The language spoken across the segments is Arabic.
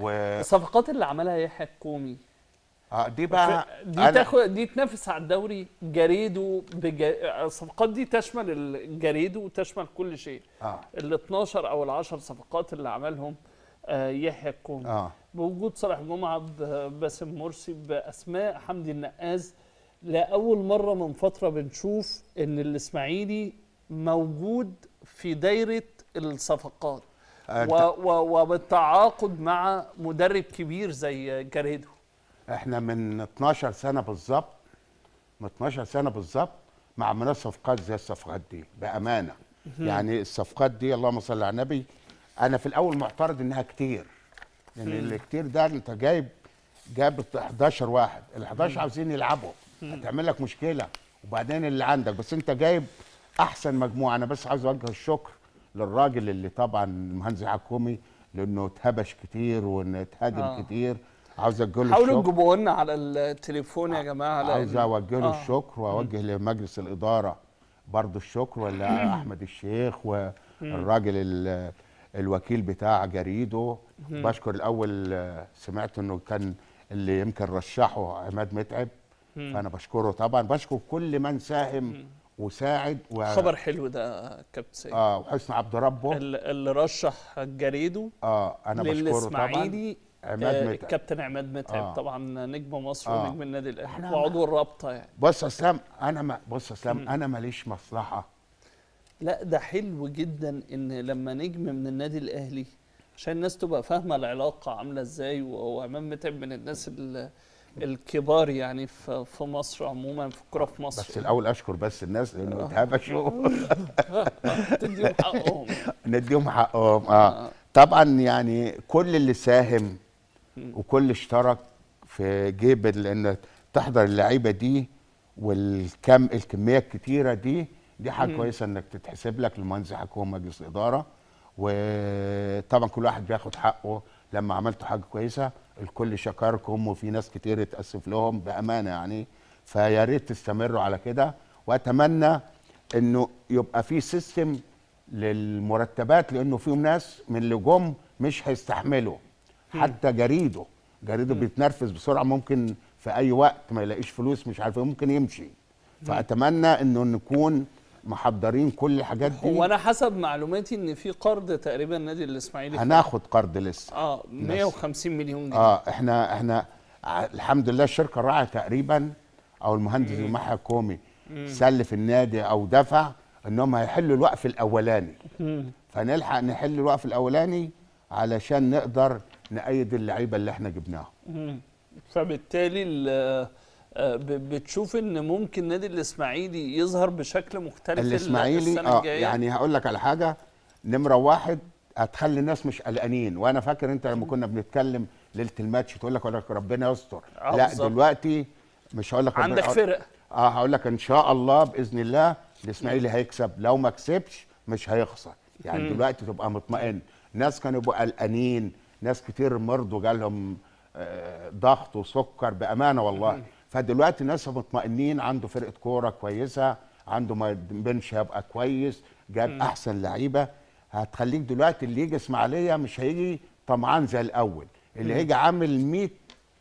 و الصفقات اللي عملها يحيى الكومي اه دي بقى دي أنا... تاخد دي تنافس على الدوري جريدو بج... الصفقات دي تشمل الجريدو وتشمل كل شيء آه. ال 12 او ال 10 صفقات اللي عملهم آه يحيى الكومي آه. بوجود صالح جمعه باسم مرسي باسماء حمدي النقاز لاول مره من فتره بنشوف ان الاسماعيلي موجود في دايره الصفقات وبالتعاقد مع مدرب كبير زي جاريدو احنا من 12 سنه بالظبط من 12 سنه بالظبط ما عملناش صفقات زي الصفقات دي بامانه يعني الصفقات دي اللهم صل على النبي انا في الاول معترض انها كتير لان يعني اللي كتير ده انت جايب جاب 11 واحد ال 11 عاوزين يلعبوا هتعمل لك مشكله وبعدين اللي عندك بس انت جايب احسن مجموعه انا بس عايز اوجه الشكر للراجل اللي طبعا المهندس حكومي لانه اتهبش كتير وان اتهاجم آه. كتير عاوز اوجه له حاولوا تجيبوا لنا على التليفون يا جماعه عاوز اوجه له آه. الشكر واوجه لمجلس الاداره برضه الشكر ولا احمد الشيخ والراجل الوكيل بتاع جريده بشكر الاول سمعت انه كان اللي يمكن رشحه عماد متعب فانا بشكره طبعا بشكر كل من ساهم وساعد و... خبر حلو ده كابتن سيد اه وحسن عبد ربه اللي رشح جريده اه انا بشكره طبعا عماد متعب آه كابتن عماد متعب آه. طبعا نجم مصر آه. ونجم النادي الاهلي وعضو الرابطه يعني بص يا اسلام انا ما بص يا اسلام انا ماليش مصلحه لا ده حلو جدا ان لما نجم من النادي الاهلي عشان الناس تبقى فاهمه العلاقه عامله ازاي وعماد متعب من الناس اللي الكبار يعني في مصر عموما في الكرة في مصر بس الاول اشكر بس الناس لانه اتهبشوا آه. نديهم حقهم نديهم حقهم اه طبعا يعني كل اللي ساهم وكل اشترك في جيب لان تحضر اللعيبه دي والكم الكميه الكتيره دي دي حاجه كويسه انك تتحسب لك لمجلس حكومه مجلس اداره وطبعا كل واحد بياخد حقه لما عملته حاجه كويسه الكل شكركم وفي ناس كتير اتاسف لهم بامانه يعني فيا ريت تستمروا على كده واتمنى انه يبقى في سيستم للمرتبات لانه فيهم ناس من اللي جم مش هيستحملوا حتى جريده جريده بيتنرفز بسرعه ممكن في اي وقت ما يلاقيش فلوس مش عارف إيه، ممكن يمشي فاتمنى انه نكون محضرين كل الحاجات دي هو انا حسب معلوماتي ان في قرض تقريبا نادي الاسماعيلي هناخد قرض لسه اه 150 مليون جنيه اه احنا احنا الحمد لله الشركه الراعيه تقريبا او المهندس المحا كومي سلف النادي او دفع انهم هيحلوا الوقف الاولاني فنلحق نحل الوقف الاولاني علشان نقدر نأيد اللعيبه اللي احنا جبناهم فبالتالي آه، بتشوف ان ممكن نادي الاسماعيلي يظهر بشكل مختلف الاسماعيلي اه يعني هقول لك على حاجه نمره واحد هتخلي الناس مش قلقانين وانا فاكر انت لما كنا بنتكلم ليله الماتش تقول لك ربنا يستر آه، لا دلوقتي مش هقول لك عندك فرق اه هقول لك ان شاء الله باذن الله الاسماعيلي هيكسب لو ما كسبش مش هيخسر يعني مم. دلوقتي تبقى مطمئن ناس كانوا يبقوا قلقانين ناس كتير مرضوا جالهم آه، ضغط وسكر بامانه والله مم. فدلوقتي الناس مطمئنين عنده فرقه كوره كويسه عنده بنش هيبقى كويس جاب م. احسن لعيبه هتخليك دلوقتي اللي يجي اسماعيليه مش هيجي طمعان زي الاول اللي هيجي عامل 100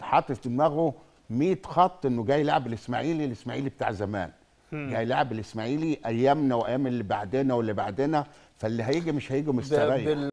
حاطط في دماغه 100 خط انه جاي يلعب الاسماعيلي الاسماعيلي بتاع زمان جاي يلعب الاسماعيلي ايامنا وايام اللي بعدنا واللي بعدنا فاللي هيجي مش هيجي مستريح